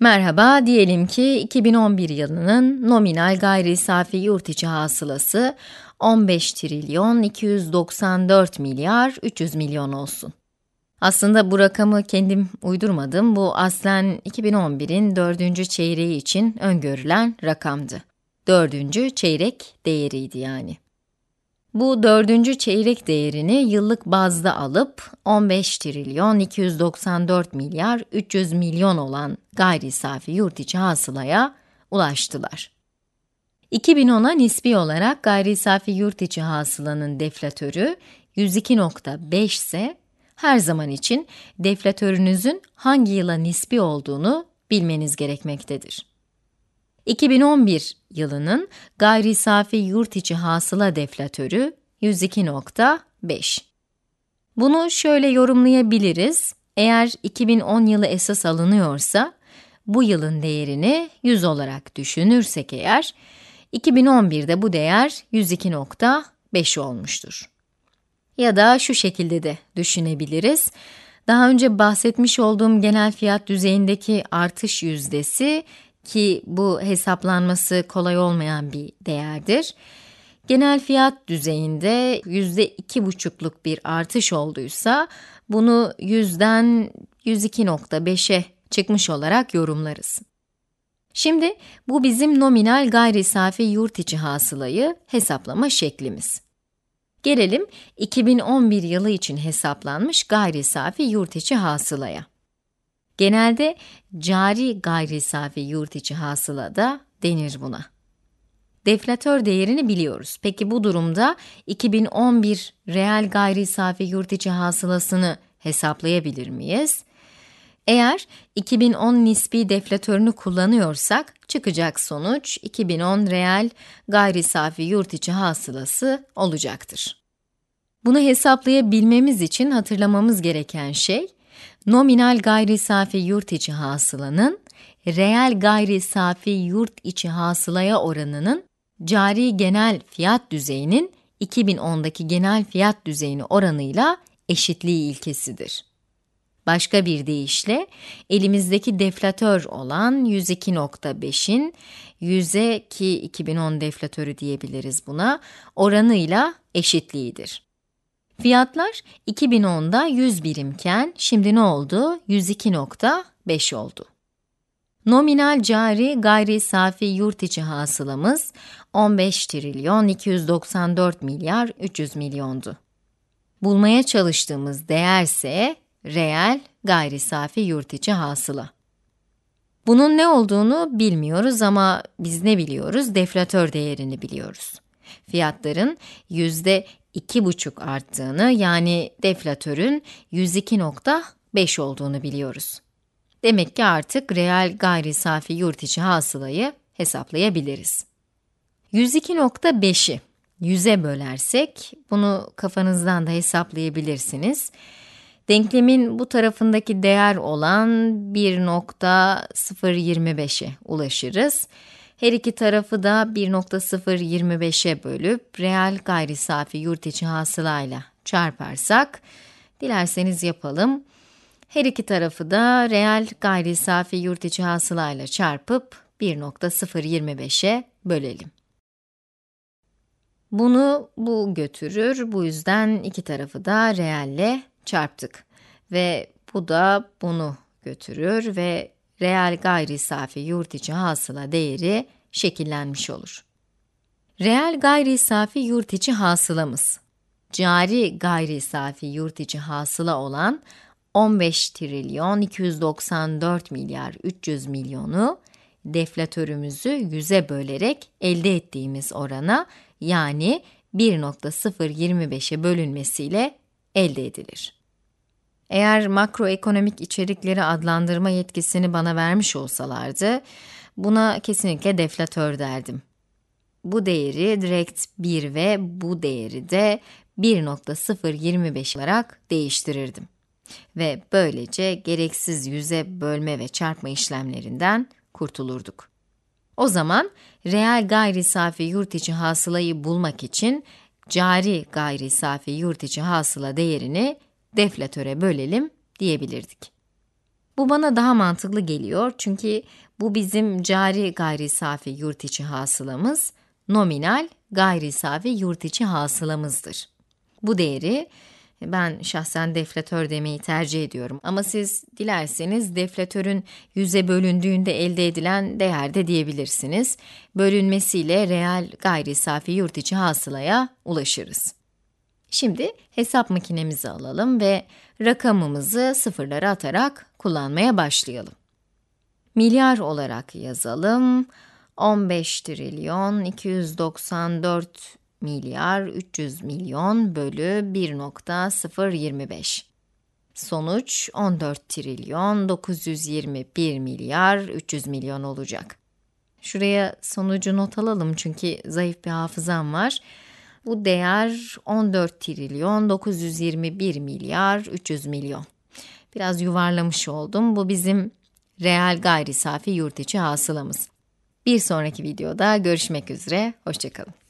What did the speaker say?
Merhaba, diyelim ki 2011 yılının nominal gayri safi yurt içi hasılası 15 trilyon 294 milyar 300 milyon olsun. Aslında bu rakamı kendim uydurmadım, bu aslen 2011'in dördüncü çeyreği için öngörülen rakamdı. Dördüncü çeyrek değeriydi yani. Bu dördüncü çeyrek değerini yıllık bazda alıp 15 trilyon 294 milyar 300 milyon olan gayri safi yurt içi hasılaya ulaştılar. 2010'a nispi olarak gayri safi yurt içi hasılanın deflatörü 102.5 ise her zaman için deflatörünüzün hangi yıla nispi olduğunu bilmeniz gerekmektedir. 2011 yılının gayri safi yurt içi hasıla deflatörü 102.5. Bunu şöyle yorumlayabiliriz. Eğer 2010 yılı esas alınıyorsa, bu yılın değerini 100 olarak düşünürsek eğer, 2011'de bu değer 102.5 olmuştur. Ya da şu şekilde de düşünebiliriz. Daha önce bahsetmiş olduğum genel fiyat düzeyindeki artış yüzdesi ki bu hesaplanması kolay olmayan bir değerdir. Genel fiyat düzeyinde %2,5'luk bir artış olduysa bunu yüzden 102.5'e çıkmış olarak yorumlarız. Şimdi bu bizim nominal gayri safi yurt içi hasılayı hesaplama şeklimiz. Gelelim 2011 yılı için hesaplanmış gayri safi yurt içi hasılaya. Genelde cari gayri safi yurt içi hasıla da denir buna. Deflatör değerini biliyoruz. Peki bu durumda 2011 reel gayri safi yurt içi hasılasını hesaplayabilir miyiz? Eğer 2010 nispi deflatörünü kullanıyorsak çıkacak sonuç 2010 reel gayri safi yurt içi hasılası olacaktır. Bunu hesaplayabilmemiz için hatırlamamız gereken şey nominal gayri safi yurt içi hasılanın reel gayri safi yurt içi hasılaya oranının cari genel fiyat düzeyinin 2010'daki genel fiyat düzeyini oranıyla eşitliği ilkesidir. Başka bir deyişle elimizdeki deflatör olan 102.5'in 102 2010 deflatörü diyebiliriz buna oranıyla eşitliğidir. Fiyatlar 2010'da 100 birimken şimdi ne oldu? 102.5 oldu. Nominal cari gayri safi yurt içi hasılamız 15 trilyon 294 milyar 300 milyondu. Bulmaya çalıştığımız değerse reel gayri safi yurt içi hasıla. Bunun ne olduğunu bilmiyoruz ama biz ne biliyoruz? Deflatör değerini biliyoruz. Fiyatların yüzde 2,5 arttığını yani deflatörün 102.5 olduğunu biliyoruz. Demek ki artık reel gayri safi yurt içi hasılayı hesaplayabiliriz. 102.5'i 100'e bölersek bunu kafanızdan da hesaplayabilirsiniz. Denklemin bu tarafındaki değer olan 1.025'e ulaşırız. Her iki tarafı da 1.025'e bölüp reel gayri safi yurt içi hasılayla çarparsak, dilerseniz yapalım. Her iki tarafı da reel gayri safi yurt içi hasılayla çarpıp 1.025'e bölelim. Bunu bu götürür, bu yüzden iki tarafı da reelle çarptık. Ve bu da bunu götürür ve reel gayri safi yurt içi hasıla değeri şekillenmiş olur. Reel gayri safi yurt içi hasılamız, cari gayri safi yurt içi hasıla olan 15 trilyon 294 milyar 300 milyonu deflatörümüzü 100'e bölerek elde ettiğimiz orana yani 1.025'e bölünmesiyle elde edilir. Eğer makroekonomik içerikleri adlandırma yetkisini bana vermiş olsalardı, buna kesinlikle deflatör derdim. Bu değeri direkt 1 ve bu değeri de 1.025 olarak değiştirirdim. Ve böylece gereksiz yüze bölme ve çarpma işlemlerinden kurtulurduk. O zaman reel gayri safi yurt içi hasılayı bulmak için cari gayri safi yurt içi hasıla değerini deflatöre bölelim diyebilirdik. Bu bana daha mantıklı geliyor çünkü bu bizim cari gayri safi yurt içi hasılamız, nominal gayri safi yurt içi hasılamızdır. Bu değeri ben şahsen deflatör demeyi tercih ediyorum ama siz dilerseniz deflatörün yüze bölündüğünde elde edilen değer de diyebilirsiniz. Bölünmesiyle reel gayri safi yurt içi hasılaya ulaşırız. Şimdi hesap makinemizi alalım ve rakamımızı sıfırlara atarak kullanmaya başlayalım. Milyar olarak yazalım. 15 trilyon 294 milyar 300 milyon bölü 1.025. Sonuç 14 trilyon 921 milyar 300 milyon olacak. Şuraya sonucu not alalım çünkü zayıf bir hafızam var. Bu değer 14 trilyon 921 milyar 300 milyon. Biraz yuvarlamış oldum. Bu bizim reel gayri safi yurt içi hasılamız. Bir sonraki videoda görüşmek üzere. Hoşçakalın.